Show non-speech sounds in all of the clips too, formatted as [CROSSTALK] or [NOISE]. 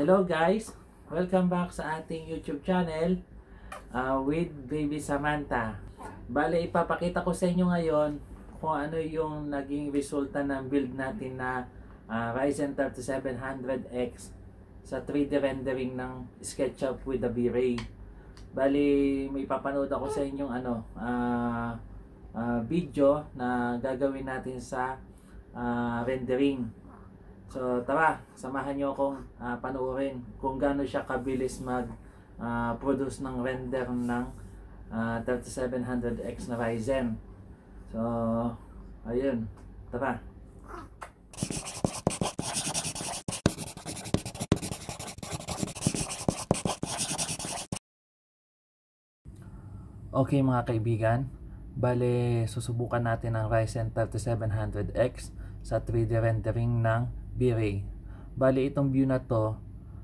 Hello guys! Welcome back sa ating YouTube channel uh, with Baby Samantha. Bale, ipapakita ko sa inyo ngayon kung ano yung naging resulta ng build natin na uh, Ryzen 3700X sa 3D rendering ng SketchUp with the V-Ray. Bale, may papanood ako sa inyong ano, uh, uh, video na gagawin natin sa uh, rendering. So tara, samahan niyo akong uh, panoorin kung gaano siya kabilis mag uh, produce ng render ng uh, ah, 3700X na Ryzen. So ayun, tara. Okay mga kaibigan, bale susubukan natin ang Ryzen 3700X sa 3D rendering ng V-Ray. Bali itong view na to,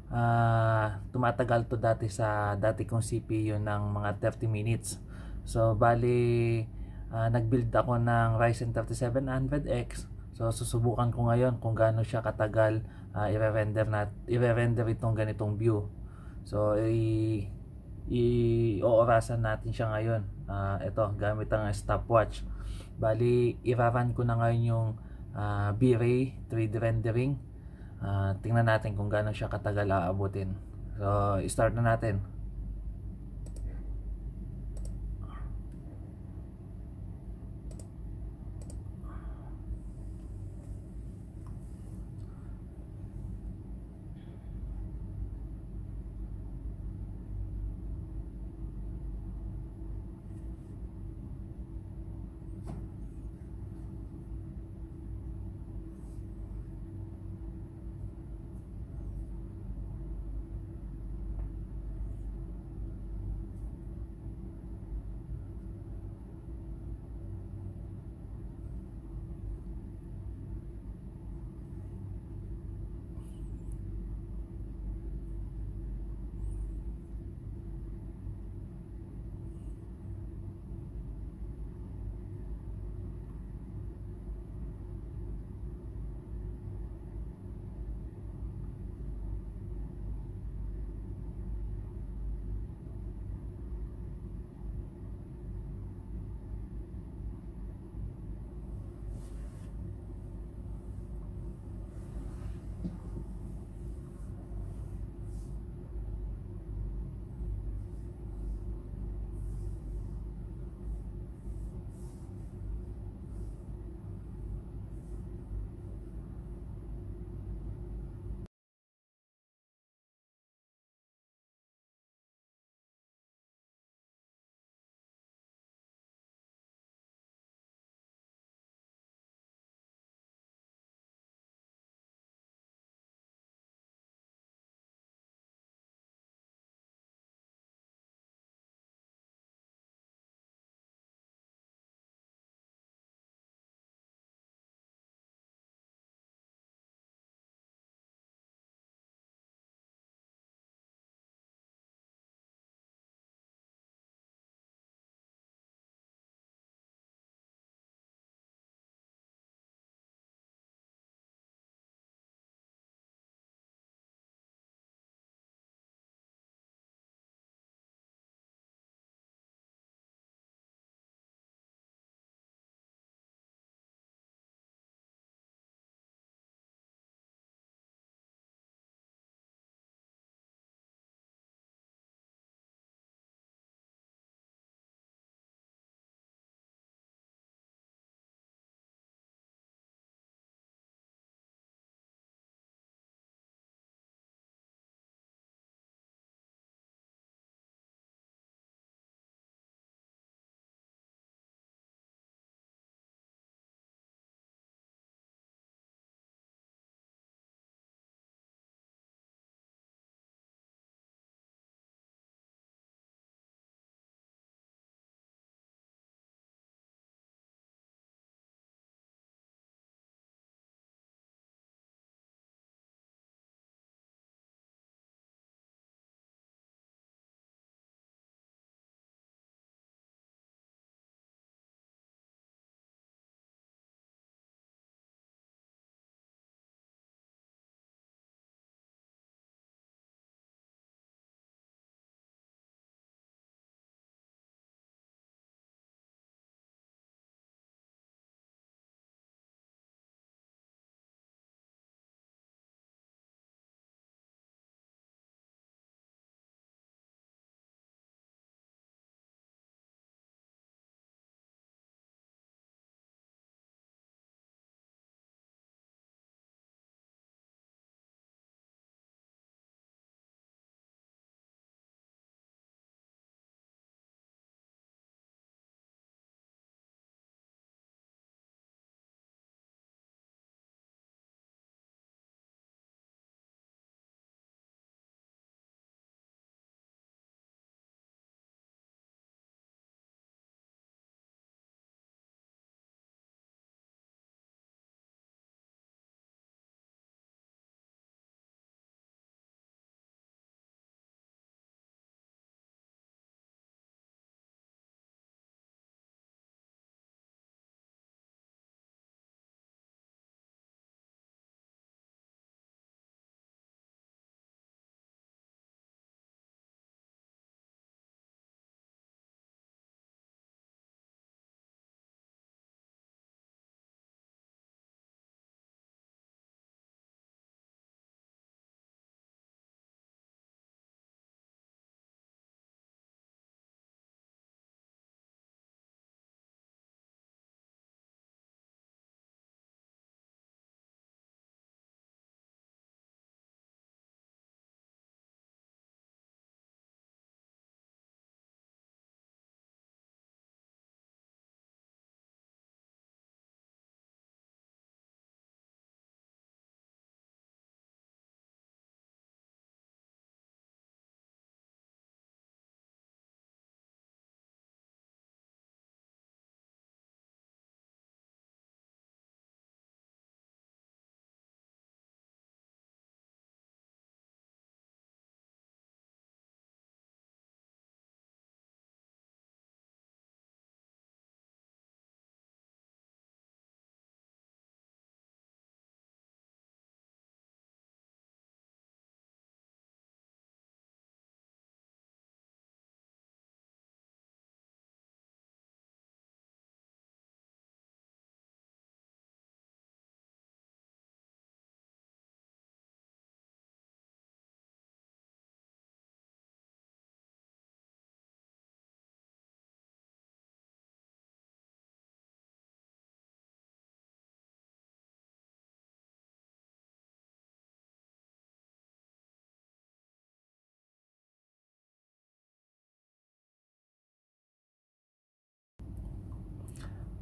uh, tumatagal to dati sa dati kong CPU ng mga 30 minutes. So bali uh, nag-build ako ng Ryzen 3700X. So susubukan ko ngayon kung gaano siya katagal uh, ah, i-render na i-render itong ganitong view. So i i-oorasan natin siya ngayon. Uh, ito gamit ang stopwatch. Bali i-run ko na ngayon yung uh, ah, V-Ray 3D rendering. Uh, tingnan natin kung gaano siya katagal aabutin. So, start na natin.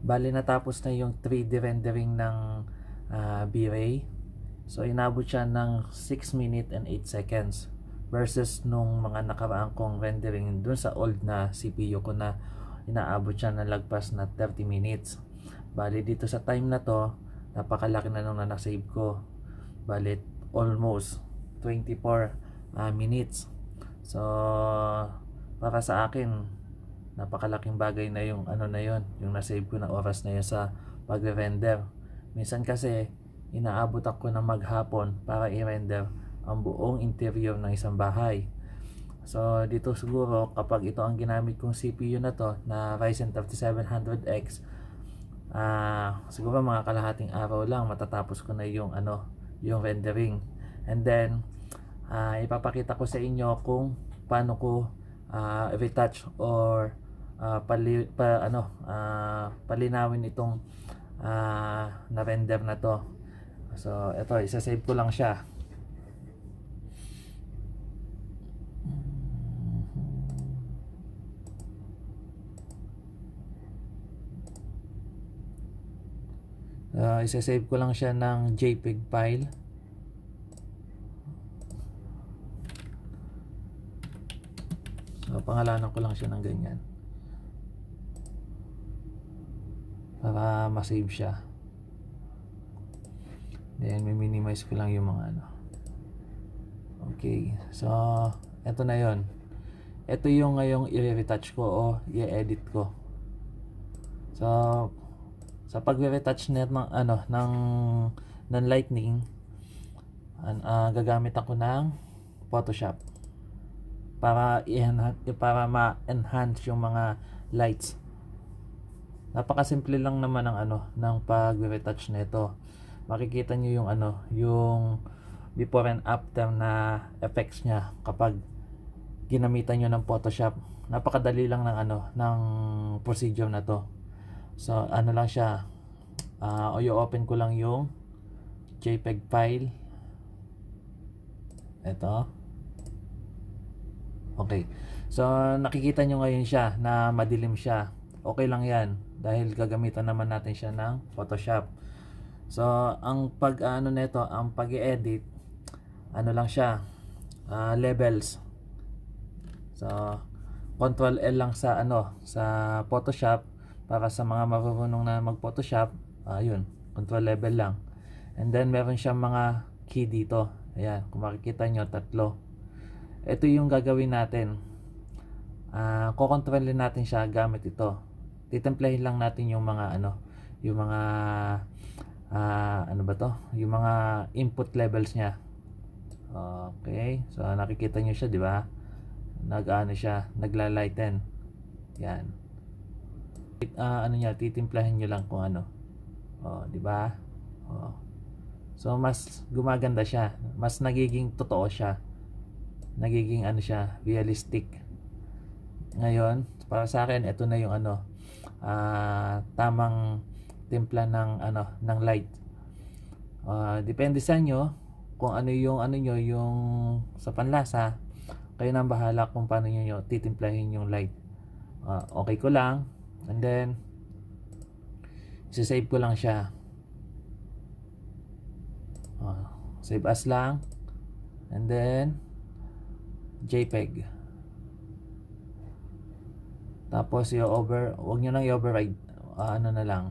Bali natapos na yung 3D rendering ng uh, B-Ray. So inabot siya ng 6 minutes and 8 seconds versus nung mga nakaraan kong rendering dun sa old na CPU ko na inaabot siya ng lagpas na 30 minutes. Bali dito sa time na to, napakalaki na nung na-save ko. Bali almost 24 uh, ah, minutes. So para sa akin, napakalaking bagay na yung ano na yon yung nasave ko na oras na yun sa pagre-render. Minsan kasi, inaabot ako ng maghapon para i-render ang buong interior ng isang bahay. So, dito siguro kapag ito ang ginamit kong CPU na to na Ryzen 3700X, uh, ah, siguro mga kalahating araw lang matatapos ko na yung ano, yung rendering. And then, uh, ipapakita ko sa inyo kung paano ko uh, retouch or uh, pali, pa, ano, uh, palinawin itong uh, na-render na to. So, ito, isa-save ko lang siya. Uh, isa-save ko lang siya ng JPEG file. So, pangalanan ko lang siya ng ganyan. para masave siya then may minimize ko lang yung mga ano okay so eto na yon ito yung ngayong i-retouch ko o i-edit ko so sa pag retouch net ng ano ng ng lightning an, uh, gagamit ako ng photoshop para i para ma-enhance yung mga lights napakasimple lang naman ng ano ng pag-retouch nito makikita nyo yung ano yung before and after na effects nya kapag ginamitan nyo ng photoshop napakadali lang ng ano ng procedure na to so ano lang siya uh, i-open ko lang yung jpeg file eto okay so nakikita nyo ngayon siya na madilim siya okay lang yan dahil gagamitan naman natin siya ng Photoshop so ang pag ah, ano nito ang pag edit ano lang siya uh, levels so control L lang sa ano sa Photoshop para sa mga marunong na mag Photoshop ayun ah, uh, control level lang and then meron siyang mga key dito ayan kung makikita nyo tatlo ito yung gagawin natin uh, kukontrolin natin siya gamit ito titemplahin lang natin yung mga ano yung mga uh, ano ba to yung mga input levels niya okay so nakikita niyo siya di ba nag ano siya naglalighten yan uh, ano niya titimplahin niyo lang kung ano oh di ba oh so mas gumaganda siya mas nagiging totoo siya nagiging ano siya realistic ngayon para sa akin ito na yung ano uh, tamang timpla ng ano ng light. Uh, depende sa inyo kung ano yung ano niyo yung sa panlasa kayo na bahala kung paano niyo titimplahin yung light. Uh, okay ko lang. And then save ko lang siya. Uh, save as lang. And then JPEG. Tapos i-over, wag niyo nang i-override. Uh, ano na lang.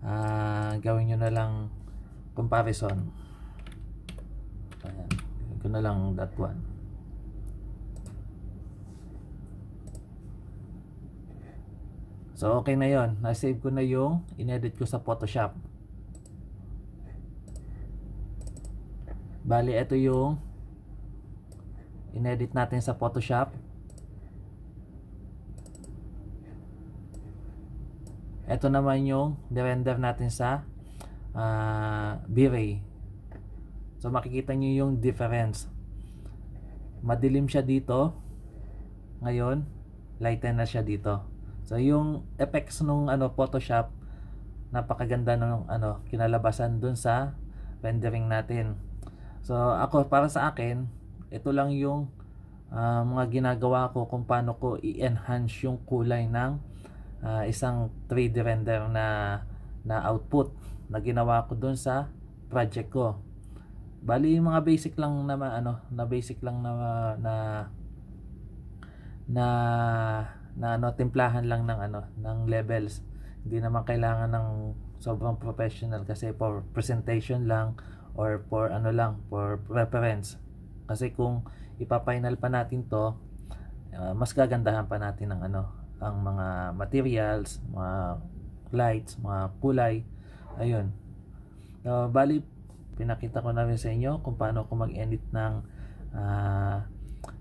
Uh, gawin niyo na lang comparison. Ayan. Ito na lang that one. So okay na 'yon. Na-save ko na yung inedit ko sa Photoshop. Bali ito yung in-edit natin sa Photoshop. Ito naman yung render natin sa uh, ah, V-Ray. So makikita nyo yung difference. Madilim siya dito. Ngayon, lighten na siya dito. So yung effects nung ano Photoshop napakaganda ng ano kinalabasan dun sa rendering natin. So ako para sa akin, ito lang yung uh, mga ginagawa ko kung paano ko i-enhance yung kulay ng uh, isang 3D render na na output na ginawa ko doon sa project ko. Bali yung mga basic lang na ano, na basic lang na na na, na ano, timplahan lang ng ano, ng levels. Hindi naman kailangan ng sobrang professional kasi for presentation lang or for ano lang, for reference. Kasi kung ipa-final pa natin 'to, uh, mas gagandahan pa natin ng ano, ang mga materials, mga lights, mga kulay. Ayun. Uh, bali, pinakita ko na rin sa inyo kung paano ako mag-edit ng uh, ah,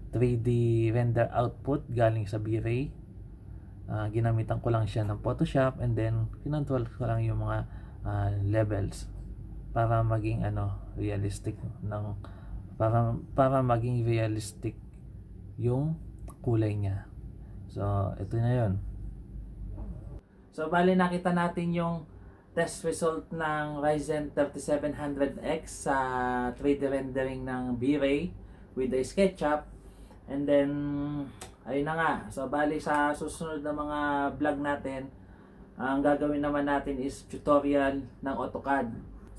3D render output galing sa V-Ray. Uh, ah, ginamitan ko lang siya ng Photoshop and then kinontrol ko lang yung mga uh, levels para maging ano realistic ng para para maging realistic yung kulay niya So, ito na yon. So, bali nakita natin yung test result ng Ryzen 3700X sa 3D rendering ng V-Ray with the SketchUp. And then, ayun na nga. So, bali sa susunod na mga vlog natin, ang gagawin naman natin is tutorial ng AutoCAD.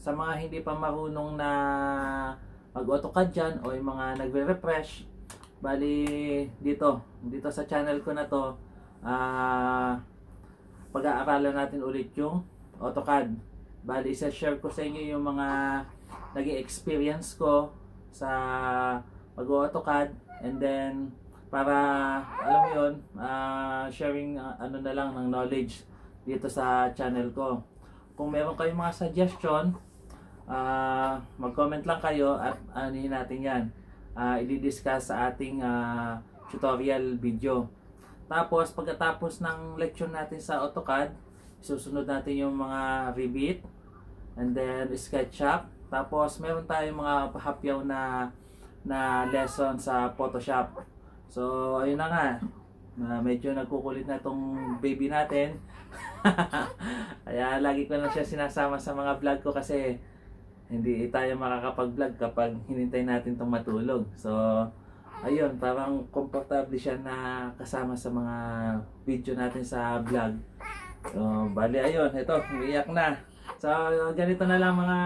Sa mga hindi pa marunong na mag-AutoCAD dyan o yung mga nagre-refresh, Bali, dito, dito sa channel ko na to, uh, pag-aaralan natin ulit yung AutoCAD. Bali, isa-share ko sa inyo yung mga naging experience ko sa pag-AutoCAD. And then, para, alam mo yun, uh, sharing uh, ano na lang ng knowledge dito sa channel ko. Kung meron kayong mga suggestion, uh, mag-comment lang kayo at anuhin natin yan uh, i-discuss sa ating uh, tutorial video. Tapos pagkatapos ng lecture natin sa AutoCAD, susunod natin yung mga Revit and then SketchUp. Tapos meron tayong mga pahapyaw na na lesson sa Photoshop. So ayun na nga. Uh, medyo nagkukulit na tong baby natin. [LAUGHS] Kaya lagi ko na siya sinasama sa mga vlog ko kasi hindi tayo makakapag-vlog kapag hinintay natin tong matulog. So, ayun, parang komportable siya na kasama sa mga video natin sa vlog. Uh, bali, ayun, ito, umiyak na. So, ganito na lang mga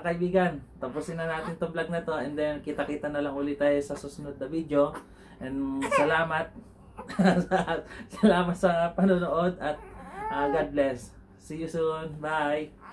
kaibigan. Tapusin na natin tong vlog na to and then kita-kita na lang ulit tayo sa susunod na video. And salamat. [LAUGHS] salamat sa panonood at uh, God bless. See you soon. Bye.